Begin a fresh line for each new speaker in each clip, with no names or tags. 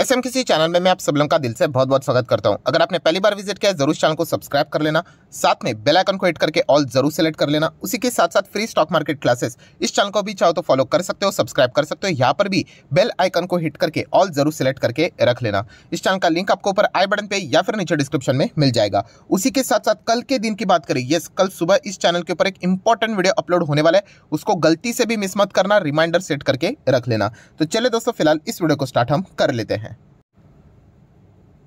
S M किसी channel में मैं आप सब लोगों का दिल से बहुत बहुत स्वागत करता हूं अगर आपने पहली बार विजिट किया जरूर चैनल को सब्सक्राइब कर लेना साथ में बेल आइकन को हिट करके ऑल जरूर सेलेक्ट कर लेना उसी के साथ साथ फ्री स्टॉक मार्केट क्लासेस इस चैनल को भी चाहो तो फॉलो कर सकते हो सब्सक्राइब कर सकते हो यहाँ पर भी बेल आइकन को हिट करके ऑल जरूर सेलेक्ट करके रख लेना इस चैनल का लिंक आपको ऊपर आई बटन पर या फिर नीचे डिस्क्रिप्शन में मिल जाएगा उसी के साथ साथ कल के दिन की बात करें यस कल सुबह इस चैनल के ऊपर एक इंपॉर्टेंट वीडियो अपलोड होने वाला है उसको गलती से भी मिस मत करना रिमाइंडर सेट करके रख लेना तो चले दोस्तों फिलहाल इस वीडियो को स्टार्ट हम कर लेते हैं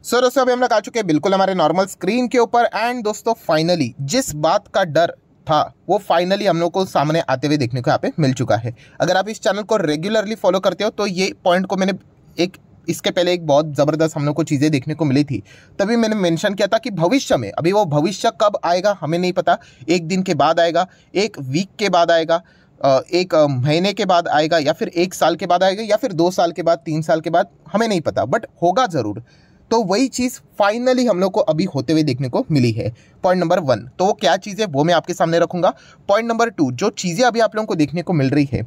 सो दोस्तों अभी हम लोग आ चुके हैं बिल्कुल हमारे नॉर्मल स्क्रीन के ऊपर एंड दोस्तों फाइनली जिस बात का डर था वो फाइनली हम लोग को सामने आते हुए देखने को यहाँ पे मिल चुका है अगर आप इस चैनल को रेगुलरली फॉलो करते हो तो ये पॉइंट को मैंने एक इसके पहले एक बहुत ज़बरदस्त हम लोग को चीज़ें देखने को मिली थी तभी मैंने मेंशन किया था कि भविष्य में अभी वो भविष्य कब आएगा हमें नहीं पता एक दिन के बाद आएगा एक वीक के बाद आएगा एक महीने के बाद आएगा या फिर एक साल के बाद आएगा या फिर दो साल के बाद तीन साल के बाद हमें नहीं पता बट होगा ज़रूर तो वही चीज़ फाइनली हम लोग को अभी होते हुए देखने को मिली है पॉइंट नंबर वन तो वो क्या चीज़ है वो मैं आपके सामने रखूंगा पॉइंट नंबर टू जो चीज़ें अभी आप लोगों को देखने को मिल रही है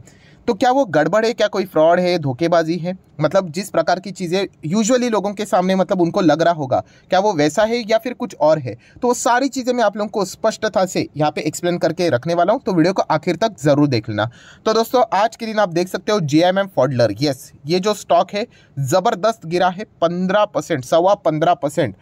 तो क्या वो गड़बड़ है क्या कोई फ्रॉड है धोखेबाजी है मतलब जिस प्रकार की चीज़ें यूजुअली लोगों के सामने मतलब उनको लग रहा होगा क्या वो वैसा है या फिर कुछ और है तो वो सारी चीज़ें मैं आप लोगों को स्पष्टता से यहाँ पे एक्सप्लेन करके रखने वाला हूँ तो वीडियो को आखिर तक ज़रूर देख लेना तो दोस्तों आज के दिन आप देख सकते हो जे एम एम ये जो स्टॉक है ज़बरदस्त गिरा है पंद्रह परसेंट सवा पंद्रह परसेंट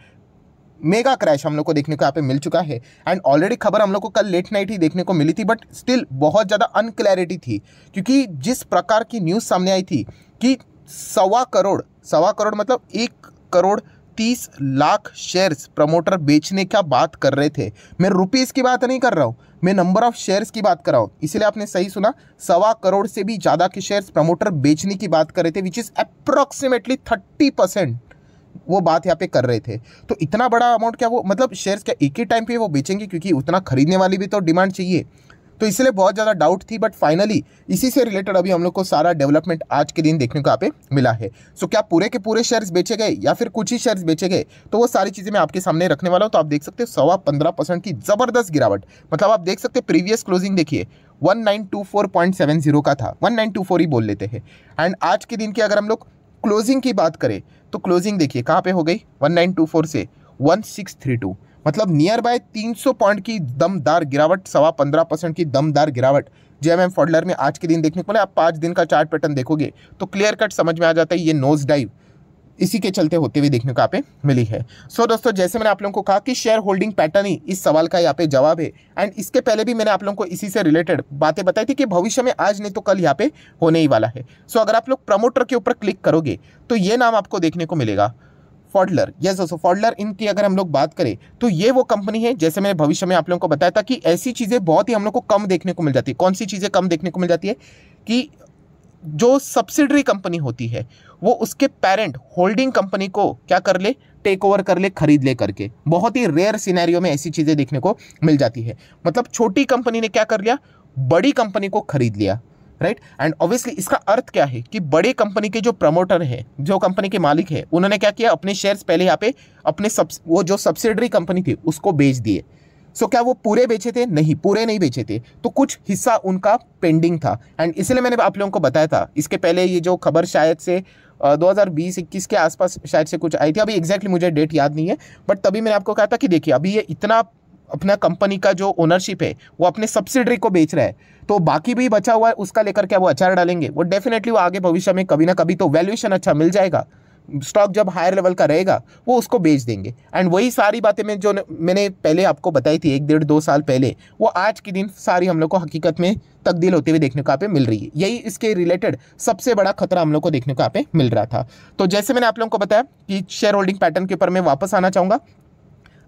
मेगा क्रैश हम लोग को देखने को यहाँ पे मिल चुका है एंड ऑलरेडी खबर हम लोग को कल लेट नाइट ही देखने को मिली थी बट स्टिल बहुत ज़्यादा अनक्लैरिटी थी क्योंकि जिस प्रकार की न्यूज़ सामने आई थी कि सवा करोड़ सवा करोड़ मतलब एक करोड़ तीस लाख शेयर्स प्रमोटर बेचने का बात कर रहे थे मैं रुपीज़ की बात नहीं कर रहा हूँ मैं नंबर ऑफ शेयर्स की बात कर रहा हूँ इसलिए आपने सही सुना सवा करोड़ से भी ज़्यादा के शेयर्स प्रमोटर बेचने की बात कर रहे थे which is approximately thirty percent वो बात यहाँ पे कर रहे थे तो इतना बड़ा अमाउंट क्या वो मतलब शेयर्स क्या एक ही टाइम पे वो बेचेंगे क्योंकि उतना खरीदने वाली भी तो डिमांड चाहिए तो इसलिए बहुत ज़्यादा डाउट थी बट फाइनली इसी से रिलेटेड अभी हम लोग को सारा डेवलपमेंट आज के दिन देखने को यहाँ पे मिला है सो so, क्या पूरे के पूरे शेयर्स बेचे गए या फिर कुछ ही शेयर्स बेचे गए तो वो सारी चीज़ें मैं आपके सामने रखने वाला हूँ तो आप देख सकते हो सवा पंद्रह परसेंट की ज़बरदस्त गिरावट मतलब आप देख सकते प्रीवियस क्लोजिंग देखिए वन का था वन ही बोल लेते हैं एंड आज के दिन की अगर हम लोग क्लोजिंग की बात करें तो क्लोजिंग देखिए कहाँ पे हो गई 1924 से 1632 मतलब नियर बाय 300 पॉइंट की दमदार गिरावट सवा पंद्रह परसेंट की दमदार गिरावट जे एम फॉडलर में आज के दिन देखने को मिले आप पाँच दिन का चार्ट पैटर्न देखोगे तो क्लियर कट समझ में आ जाता है ये नोज डाइव इसी के चलते होते हुए देखने को यहाँ पे मिली है सो so, दोस्तों जैसे मैंने आप लोगों को कहा कि शेयर होल्डिंग पैटर्न ही इस सवाल का यहाँ पे जवाब है एंड इसके पहले भी मैंने आप लोगों को इसी से रिलेटेड बातें बताई थी कि भविष्य में आज नहीं तो कल यहाँ पे होने ही वाला है सो so, अगर आप लोग प्रमोटर के ऊपर क्लिक करोगे तो ये नाम आपको देखने को मिलेगा फॉडलर यस दोस्तों फॉडलर इनकी अगर हम लोग बात करें तो ये वो कंपनी है जैसे मैंने भविष्य में आप लोगों को बताया था कि ऐसी चीज़ें बहुत ही हम लोग को कम देखने को मिल जाती है कौन सी चीज़ें कम देखने को मिल जाती है कि जो सब्सिडरी कंपनी होती है वो उसके पेरेंट होल्डिंग कंपनी को क्या कर ले टेक ओवर कर ले खरीद ले करके बहुत ही रेयर सिनेरियो में ऐसी चीज़ें देखने को मिल जाती है मतलब छोटी कंपनी ने क्या कर लिया बड़ी कंपनी को खरीद लिया राइट एंड ऑब्वियसली इसका अर्थ क्या है कि बड़े कंपनी के जो प्रमोटर है जो कंपनी के मालिक है उन्होंने क्या किया अपने शेयर्स पहले यहाँ पे अपने सब वो जो सब्सिडरी कंपनी थी उसको बेच दिए सो so, क्या वो पूरे बेचे थे नहीं पूरे नहीं बेचे थे तो कुछ हिस्सा उनका पेंडिंग था एंड इसलिए मैंने आप लोगों को बताया था इसके पहले ये जो खबर शायद से दो हज़ार के आसपास शायद से कुछ आई थी अभी एग्जैक्टली मुझे डेट याद नहीं है बट तभी मैंने आपको कहा था कि देखिए अभी ये इतना अपना कंपनी का जो ओनरशिप है वो अपने सब्सिडरी को बेच रहा है तो बाकी भी बचा हुआ है उसका लेकर क्या वो अचार डालेंगे वो डेफिनेटली वो आगे भविष्य में कभी ना कभी तो वैल्यूएशन अच्छा मिल जाएगा स्टॉक जब हायर लेवल का रहेगा वो उसको बेच देंगे एंड वही सारी बातें मैं जो मैंने पहले आपको बताई थी एक डेढ़ दो साल पहले वो आज के दिन सारी हम लोग को हकीकत में तब्दील होते हुए देखने को आप मिल रही है यही इसके रिलेटेड सबसे बड़ा खतरा हम लोग को देखने को आप मिल रहा था तो जैसे मैंने आप लोगों को बताया कि शेयर होल्डिंग पैटर्न के ऊपर मैं वापस आना चाहूँगा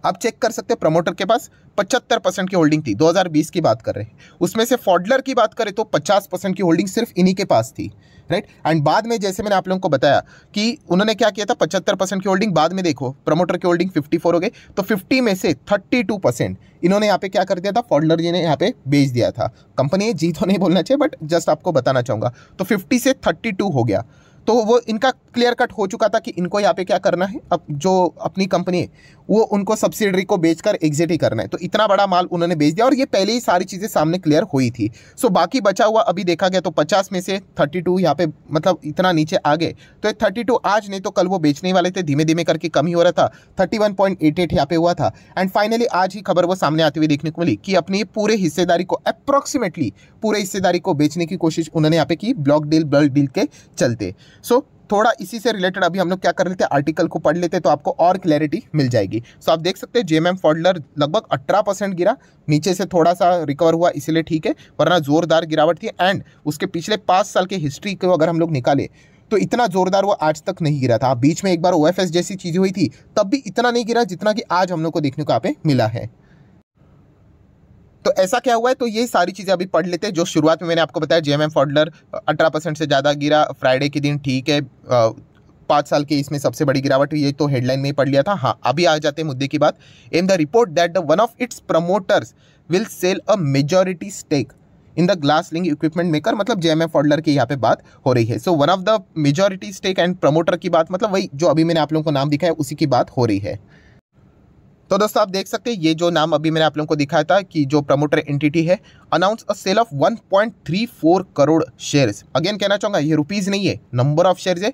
आप चेक कर सकते हैं प्रमोटर के पास 75 परसेंट की होल्डिंग थी 2020 की बात कर रहे हैं उसमें से फॉडलर की बात करें तो 50 परसेंट की होल्डिंग सिर्फ इन्हीं के पास थी राइट एंड बाद में जैसे मैंने आप लोगों को बताया कि उन्होंने क्या किया था पचहत्तर परसेंट की होल्डिंग बाद में देखो प्रमोटर की होल्डिंग फिफ्टी फोर हो गई तो फिफ्टी में से थर्टी टू परसेंट इन्होंने यहाँ पे क्या कर दिया था फॉल्डर जी ने यहाँ पे बेच दिया था कंपनी जी तो नहीं बोलना चाहिए बट जस्ट आपको बताना चाहूँगा तो फिफ्टी से थर्टी टू हो गया तो वो इनका क्लियर कट हो चुका था कि इनको यहाँ पे क्या करना है अब जो अपनी कंपनी है वो उनको सब्सिडरी को बेचकर एग्जिट ही करना है तो इतना बड़ा माल उन्होंने बेच दिया और ये पहले ही सारी चीज़ें सामने क्लियर हुई थी सो बाकी बचा हुआ अभी देखा गया तो पचास में से थर्टी टू यहाँ पे मतलब इतना नीचे आ गए तो थर्टी टू आज नहीं तो कल वो बेचने वाले थे धीमे धीमे करके कम ही हो रहा था thirty one point eight eight यहाँ पर हुआ था एंड फाइनली आज ही खबर वो सामने आती हुई देखने को मिली कि अपनी पूरे हिस्सेदारी को अप्रॉक्सीमेटली पूरे हिस्सेदारी को बेचने की कोशिश उन्होंने यहाँ पे की ब्लॉक डील ब्लड डील के चलते सो थोड़ा इसी से रिलेटेड अभी हम लोग क्या कर लेते हैं आर्टिकल को पढ़ लेते तो आपको और क्लैरिटी मिल जाएगी सो आप देख सकते हैं जेएमएम फॉडलर लगभग अठारह परसेंट गिरा नीचे से थोड़ा सा रिकवर हुआ इसीलिए ठीक है वरना ज़ोरदार गिरावट थी एंड उसके पिछले पाँच साल के हिस्ट्री को अगर हम लोग निकाले तो इतना जोरदार वो आज तक नहीं गिरा था बीच में एक बार ओ जैसी चीज़ हुई थी तब भी इतना नहीं गिरा जितना कि आज हम लोग को देखने को आप मिला है तो ऐसा क्या हुआ है तो ये सारी चीज़ें अभी पढ़ लेते हैं जो शुरुआत में मैंने आपको बताया जे एम एम फॉडलर अठारह परसेंट से ज़्यादा गिरा फ्राइडे के दिन ठीक है पाँच साल की इसमें सबसे बड़ी गिरावट हुई है तो हेडलाइन में ही पढ़ लिया था हाँ अभी आ जाते हैं मुद्दे की बात in the report that the one of its promoters will sell a majority stake in the glass lined equipment maker मतलब जे एम एफ फॉडलर की यहाँ पे बात हो रही है so one of the majority stake and promoter की बात मतलब वही जो अभी मैंने आप लोगों को नाम दिखाया है उसी की बात हो रही है तो दोस्तों आप देख सकते हैं ये जो नाम अभी मैंने आप लोगों को दिखाया था कि जो प्रमोटर एंटिटी है announce a sale of 1.34 crore shares again कहना चाहूँगा ये रुपीज़ नहीं है नंबर ऑफ शेयर्स है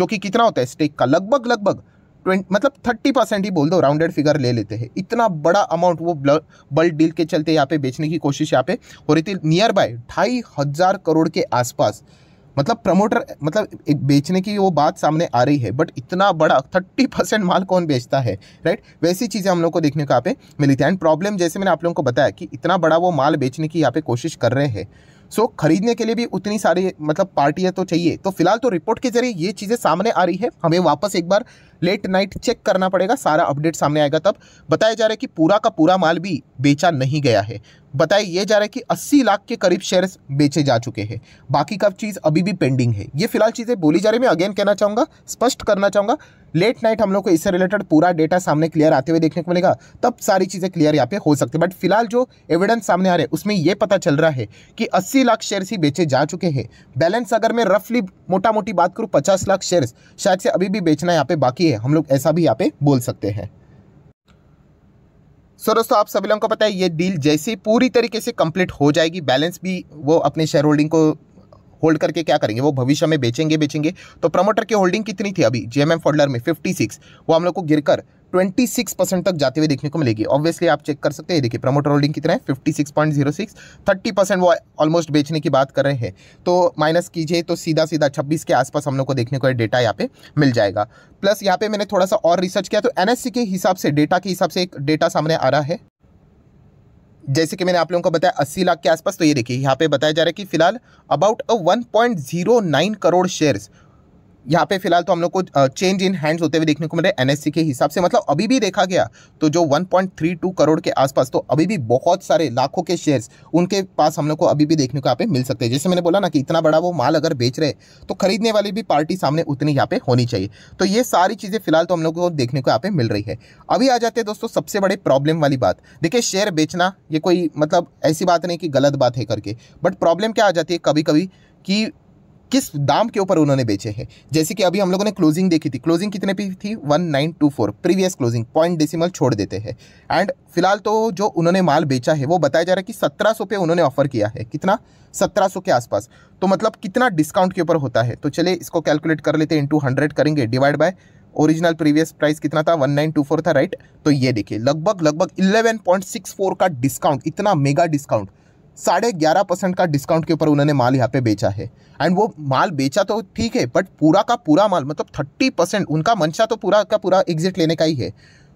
जो कि कितना होता है स्टेक का लगभग लगभग ट्वेंट मतलब थर्टी परसेंट ही बोल दो राउंडेड फिगर ले लेते हैं इतना बड़ा अमाउंट वो बल्ड डील के चलते यहाँ पे बेचने की कोशिश यहाँ पे हो रही थी नियर बाय ढाई हज़ार करोड़ के आसपास मतलब प्रमोटर मतलब एक बेचने की वो बात सामने आ रही है बट इतना बड़ा थर्टी परसेंट माल कौन बेचता है राइट वैसी चीज़ें हम लोग को देखने को यहाँ पे मिली थी एंड प्रॉब्लम जैसे मैंने आप लोगों को बताया कि इतना बड़ा वो माल बेचने की यहाँ पे कोशिश कर रहे हैं सो so, खरीदने के लिए भी उतनी सारी मतलब पार्टियाँ तो चाहिए तो फिलहाल तो रिपोर्ट के जरिए ये चीज़ें सामने आ रही है हमें वापस एक बार लेट नाइट चेक करना पड़ेगा सारा अपडेट सामने आएगा तब बताया जा रहा है कि पूरा का पूरा माल भी बेचा नहीं गया है बताया ये जा रहा है कि अस्सी लाख के करीब शेयर्स बेचे जा चुके हैं बाकी का चीज़ अभी भी पेंडिंग है ये फिलहाल चीज़ें बोली जा रही मैं अगेन कहना चाहूँगा स्पष्ट करना चाहूँगा लेट नाइट हम लोग को इससे रिलेटेड पूरा डेटा सामने क्लियर आते हुए देखने को मिलेगा तब सारी चीज़ें क्लियर यहाँ पे हो सकती है बट फिलहाल जो एविडेंस सामने आ रहे हैं उसमें ये पता चल रहा है कि अस्सी लाख शेयर्स ही बेचे जा चुके हैं बैलेंस अगर मैं रफली मोटा मोटी बात करूँ पचास लाख शेयर्स शायद से अभी भी बेचना यहाँ पे बाकी है हम लोग ऐसा भी यहाँ पे बोल सकते हैं सो तो दोस्तों आप सभी लोगों को पता है ये डील जैसे पूरी तरीके से कंप्लीट हो जाएगी बैलेंस भी वो अपने शेयर होल्डिंग को होल्ड करके क्या करेंगे वो भविष्य में बेचेंगे बेचेंगे तो प्रमोटर की होल्डिंग कितनी थी अभी जेएमएम फोडलर में 56 वो हम लोग को गिरकर 26% परसेंट तक जाते हुए देखने को मिलेगी ऑब्वियसली आप चेक कर सकते हैं देखिए प्रमोटर होल्डिंग कितना है 56.06 सिक्स पॉइंट जीरो परसेंट वो ऑलमोस्ट बेचने की बात कर रहे हैं तो माइनस कीजिए तो सीधा सीधा 26 के आसपास हम लोग को देखने को डेटा यहाँ पे मिल जाएगा प्लस यहाँ पे मैंने थोड़ा सा और रिसर्च किया तो एन के हिसाब से डेटा के हिसाब से एक डेटा सामने आ रहा है जैसे कि मैंने आप लोगों को बताया अस्सी लाख के आसपास तो ये देखिए यहाँ पे बताया जा रहा है कि फिलहाल about a one crore shares यहाँ पे फिलहाल तो हम लोग को चेंज इन हैंड्स होते हुए देखने को मिले एनएससी के हिसाब से मतलब अभी भी देखा गया तो जो 1.32 करोड़ के आसपास तो अभी भी बहुत सारे लाखों के शेयर्स उनके पास हम लोग को अभी भी देखने को यहाँ पे मिल सकते हैं जैसे मैंने बोला ना कि इतना बड़ा वो माल अगर बेच रहे तो खरीदने वाली भी पार्टी सामने उतनी यहाँ पे होनी चाहिए तो ये सारी चीज़ें फिलहाल तो हम लोग को देखने को यहाँ पे मिल रही है अभी आ जाते हैं दोस्तों सबसे बड़े प्रॉब्लम वाली बात देखिए शेयर बेचना ये कोई मतलब ऐसी बात नहीं कि गलत बात है करके बट प्रॉब्लम क्या आ जाती है कभी कभी कि किस दाम के ऊपर उन्होंने बेचे हैं जैसे कि अभी हम लोगों ने क्लोजिंग देखी थी क्लोजिंग कितने पे थी one nine two four previous closing point decimal छोड़ देते हैं एंड फिलहाल तो जो उन्होंने माल बेचा है वो बताया जा रहा है कि सत्रह सौ पे उन्होंने ऑफर किया है कितना सत्रह सौ के आसपास तो मतलब कितना डिस्काउंट के ऊपर होता है तो चलिए इसको कैलकुलेट कर लेते हैं इंटू हंड्रेड करेंगे divide by original previous price कितना था 1924 था राइट तो ये देखिए लगभग लगभग 11.64 का डिस्काउंट इतना मेगा डिस्काउंट साढ़े ग्यारह परसेंट का डिस्काउंट के ऊपर उन्होंने माल यहाँ पे बेचा है एंड वो माल बेचा तो ठीक है बट पूरा का पूरा माल मतलब थर्टी परसेंट उनका मंशा तो पूरा का पूरा एग्जिट लेने का ही है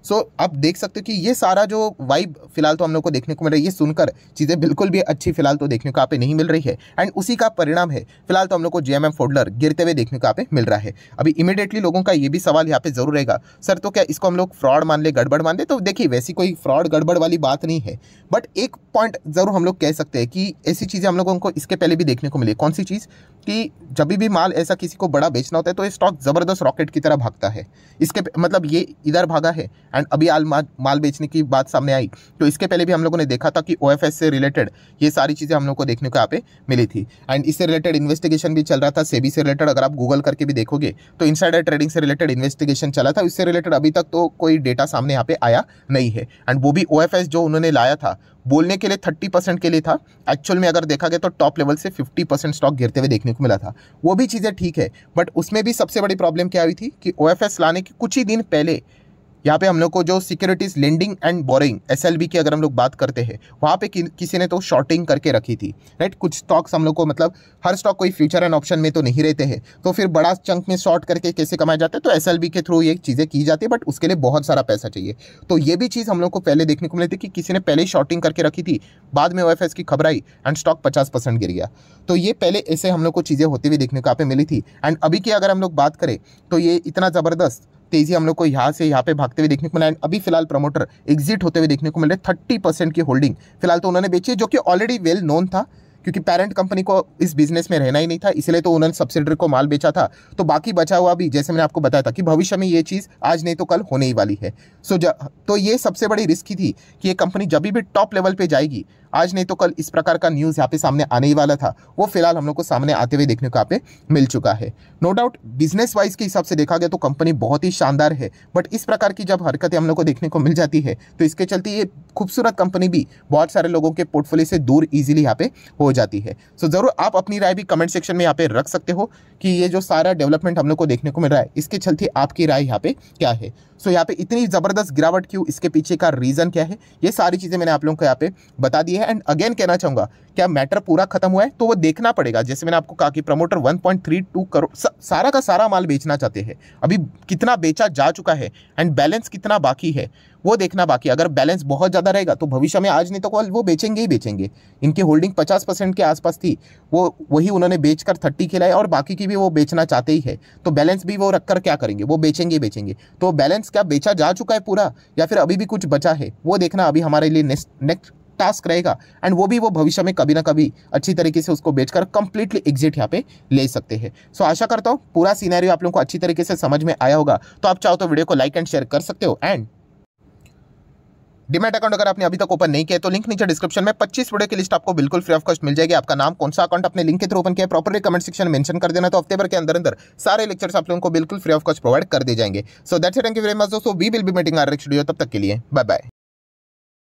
सो so, आप देख सकते हो कि ये सारा जो वाइब फिलहाल तो हम लोग को देखने को मिल रहा है ये सुनकर चीज़ें बिल्कुल भी अच्छी फिलहाल तो देखने को आप नहीं मिल रही है एंड उसी का परिणाम है फिलहाल तो हम लोग को जे फोल्डर गिरते हुए देखने को आप मिल रहा है अभी इमीडिएटली लोगों का ये भी सवाल यहाँ पे जरूर रहेगा सर तो क्या इसको हम लोग फ्रॉड मान ले गड़बड़ मान ले तो देखिए वैसी कोई फ्रॉड गड़बड़ वाली बात नहीं है बट एक पॉइंट ज़रूर हम लोग कह सकते हैं कि ऐसी चीज़ें हम लोगों को इसके पहले भी देखने को मिली कौन सी चीज़ कि जब भी माल ऐसा किसी को बड़ा बेचना होता है तो ये स्टॉक ज़बरदस्त रॉकेट की तरह भागता है इसके मतलब ये इधर भागा है एंड अभी आल माल माल बेचने की बात सामने आई तो इसके पहले भी हम लोगों ने देखा था कि ओ से रिलेटेड ये सारी चीज़ें हम लोग को देखने को यहाँ पे मिली थी एंड इससे रिलेटेड इन्वेस्टिगेशन भी चल रहा था सेबी से रिलेटेड अगर आप गूगल करके भी देखोगे तो इनसाइडर ट्रेडिंग से रिलेटेड इन्वेस्टिगेशन चला था इससे रिलेटेड अभी तक तो कोई डेटा सामने यहाँ पे आया नहीं है एंड वो भी ओ जो उन्होंने लाया था बोलने के लिए थर्टी परसेंट के लिए था एक्चुअल में अगर देखा गया तो टॉप लेवल से फिफ्टी परसेंट स्टॉक गिरते हुए देखने को मिला था वो भी चीज़ें ठीक है बट उसमें भी सबसे बड़ी प्रॉब्लम क्या हुई थी कि ओ लाने के कुछ ही दिन पहले यहाँ पे हम लोग को जो securities lending and borrowing S की अगर हम लोग बात करते हैं वहाँ पे कि, किसी ने तो शॉर्टिंग करके रखी थी राइट कुछ स्टॉक्स हम लोग को मतलब हर स्टॉक कोई फ्यूचर एंड ऑप्शन में तो नहीं रहते हैं तो फिर बड़ा चंक में शॉर्ट करके कैसे कमाया जाता है तो एस के थ्रू ये चीज़ें की जाती है बट उसके लिए बहुत सारा पैसा चाहिए तो ये भी चीज़ हम लोग को पहले देखने को मिली थी कि किसी ने पहले ही शॉर्टिंग करके रखी थी बाद में ओ की खबर आई एंड स्टॉक पचास परसेंट गिर गया तो ये पहले ऐसे हम लोग को चीज़ें होती हुई देखने को आप मिली थी एंड अभी की अगर हम लोग बात करें तो ये इतना ज़बरदस्त तेजी हम लोग को यहाँ से यहाँ पे भागते हुए देखने को मिला एंड अभी फिलहाल प्रमोटर एग्जिट होते हुए देखने को मिल रहे थर्टी परसेंट की होल्डिंग फिलहाल तो उन्होंने बेची है जो कि ऑलरेडी वेल नोन था क्योंकि पेरेंट कंपनी को इस बिजनेस में रहना ही नहीं था इसलिए तो उन्होंने सब्सिडरी को माल बेचा था तो बाकी बचा हुआ भी जैसे मैंने आपको बताया था कि भविष्य में ये चीज़ आज नहीं तो कल होने ही वाली है सो तो ये सबसे बड़ी रिस्क ही थी कि ये कंपनी जब भी टॉप लेवल पर जाएगी आज नहीं तो कल इस प्रकार का न्यूज़ यहाँ पे सामने आने ही वाला था वो फिलहाल हम लोग को सामने आते हुए देखने को यहाँ पे मिल चुका है नो डाउट बिजनेस वाइज के हिसाब से देखा गया तो कंपनी बहुत ही शानदार है बट इस प्रकार की जब हरकतें हम लोग को देखने को मिल जाती है तो इसके चलते ये खूबसूरत कंपनी भी बहुत सारे लोगों के पोर्टफोलियो से दूर ईजिली यहाँ पे हो जाती है सो ज़रूर आप अपनी राय भी कमेंट सेक्शन में यहाँ पे रख सकते हो कि ये जो सारा डेवलपमेंट हम लोग को देखने को मिल रहा है इसके चलते आपकी राय यहाँ पे क्या है सो so, यहाँ पे इतनी ज़बरदस्त गिरावट क्यों इसके पीछे का रीज़न क्या है ये सारी चीज़ें मैंने आप लोगों को यहाँ पे बता दी है है एंड अगेन कहना चाहूंगा क्या मैटर पूरा खत्म हुआ है तो वो देखना पड़ेगा जैसे मैंने आपको कहा कि प्रमोटर 1.32 करोड़ सा, सारा का सारा माल बेचना चाहते हैं अभी कितना बेचा जा चुका है एंड बैलेंस कितना बाकी है वो देखना बाकी अगर बैलेंस बहुत ज़्यादा रहेगा तो भविष्य में आज नहीं तो वो बेचेंगे ही बेचेंगे इनकी होल्डिंग पचास परसेंट के आसपास थी वो वही उन्होंने बेच कर थर्टी खिलाए और बाकी की भी वो बेचना चाहते ही है तो बैलेंस भी वो रख क्या करेंगे वो बेचेंगे बेचेंगे तो बैलेंस क्या बेचा जा चुका है पूरा या फिर अभी भी कुछ बचा है वो देखना अभी हमारे लिए नेक्स्ट टास्क रहेगा एंड वो भी वो भविष्य में कभी ना कभी अच्छी तरीके से उसको बेचकर कंप्लीटली एग्जिट यहाँ पे ले सकते हैं सो so, आशा करता हूँ पूरा सीनारी आप लोगों को अच्छी तरीके से समझ में आया होगा तो आप चाहो तो वीडियो को लाइक एंड शेयर कर सकते हो एंड डिमेट अकाउंट अगर आपने अभी तक ओपन नहीं किया तो लिंक नीचे डिस्क्रिप्शन में 25 वीडियो की लिस्ट आपको बिल्कुल फ्री ऑफ कॉस्ट मिल जाएगी आपका नाम कौन सा अकाउंट अपने लिंक के थ्रू ओपन किया प्रॉपरली कमेंट सेक्शन मेंशन कर देना तो हफ्ते भर के अंदर अंदर सारे लेक्चर्स आप लोगों को बिल्कुल फ्री ऑफ कॉस्ट प्रोवाइड कर दिए जाएंगे so that's thank you very much दोस्तों we will be meeting our next video तब तक के लिए बाय बाय